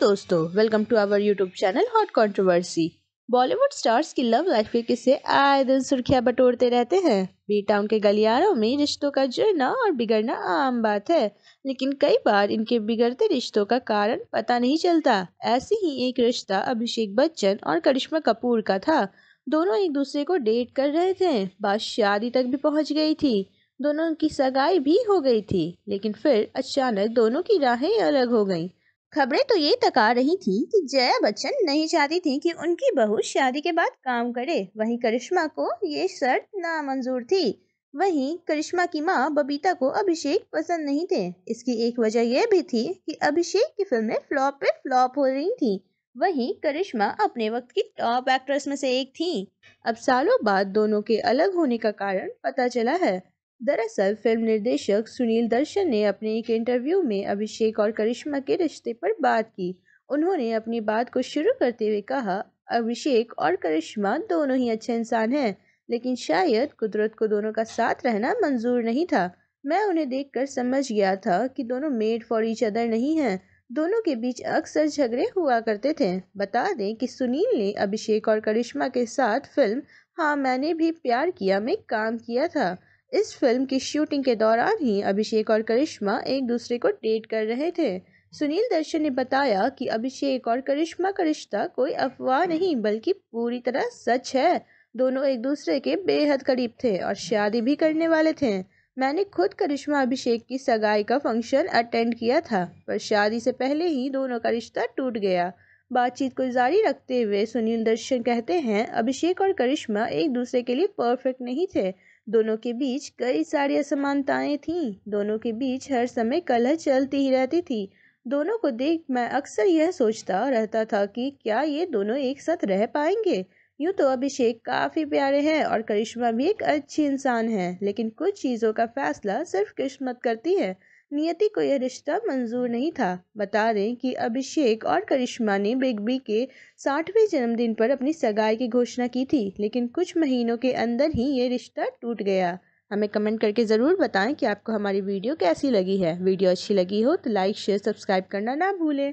दोस्तों welcome to our YouTube channel hot controversy Bollywood stars की love life के किस्से आए दिन सुर्खियां बटोरते रहते हैं बी टाउन के गलियारों में रिश्तों का जुड़ना और बिगड़ना आम बात है लेकिन कई बार इनके बिगड़ते रिश्तों का कारण पता नहीं चलता ऐसे ही एक रिश्ता अभिषेक बच्चन और करिश्मा कपूर का था दोनों एक दूसरे को डेट कर रहे थे बात शादी तक भी पहुंच गई थी दोनों की सगाई भी हो गई थी लेकिन फिर अचानक दोनों की राहें अलग हो गईं खबरें तो ये तका रही थी कि जया बच्चन नहीं चाहती थी कि उनकी बहू शादी के बाद काम करे वहीं करिश्मा को ये शर्त नामंजूर थी वहीं करिश्मा की मां बबीता को अभिषेक पसंद नहीं थे इसकी एक वजह यह भी थी कि अभिषेक की फिल्में फ्लॉप पे फ्लॉप हो रही थीं वहीं करिश्मा अपने वक्त की टॉप एक्ट्रेस में से एक थी अब सालों बाद दोनों के अलग होने का कारण पता चला है दरअसल फिल्म निर्देशक सुनील दर्शन ने अपने एक इंटरव्यू में अभिषेक और करिश्मा के रिश्ते पर बात की उन्होंने अपनी बात को शुरू करते हुए कहा अभिषेक और करिश्मा दोनों ही अच्छे इंसान हैं लेकिन शायद कुदरत को दोनों का साथ रहना मंजूर नहीं था मैं उन्हें देखकर समझ गया था कि दोनों मेड फॉर ईच अदर नहीं हैं दोनों के बीच अक्सर झगड़े हुआ करते थे बता दें कि सुनील ने अभिषेक और करिश्मा के साथ फिल्म हाँ मैंने भी प्यार किया में काम किया था इस फिल्म की शूटिंग के दौरान ही अभिषेक और करिश्मा एक दूसरे को डेट कर रहे थे सुनील दर्शन ने बताया कि अभिषेक और करिश्मा का रिश्ता कोई अफवाह नहीं बल्कि पूरी तरह सच है दोनों एक दूसरे के बेहद करीब थे और शादी भी करने वाले थे मैंने खुद करिश्मा अभिषेक की सगाई का फंक्शन अटेंड किया था पर शादी से पहले ही दोनों का रिश्ता टूट गया बातचीत को जारी रखते हुए सुनील दर्शन कहते हैं अभिषेक और करिश्मा एक दूसरे के लिए परफेक्ट नहीं थे दोनों के बीच कई सारी असमानताएं थीं दोनों के बीच हर समय कलह चलती ही रहती थी दोनों को देख मैं अक्सर यह सोचता रहता था कि क्या ये दोनों एक साथ रह पाएंगे यूँ तो अभिषेक काफ़ी प्यारे हैं और करिश्मा भी एक अच्छी इंसान है लेकिन कुछ चीज़ों का फैसला सिर्फ किस्मत करती है नियति को यह रिश्ता मंजूर नहीं था बता दें कि अभिषेक और करिश्मा ने बिग बी के साठवें जन्मदिन पर अपनी सगाई की घोषणा की थी लेकिन कुछ महीनों के अंदर ही ये रिश्ता टूट गया हमें कमेंट करके ज़रूर बताएं कि आपको हमारी वीडियो कैसी लगी है वीडियो अच्छी लगी हो तो लाइक शेयर सब्सक्राइब करना ना भूलें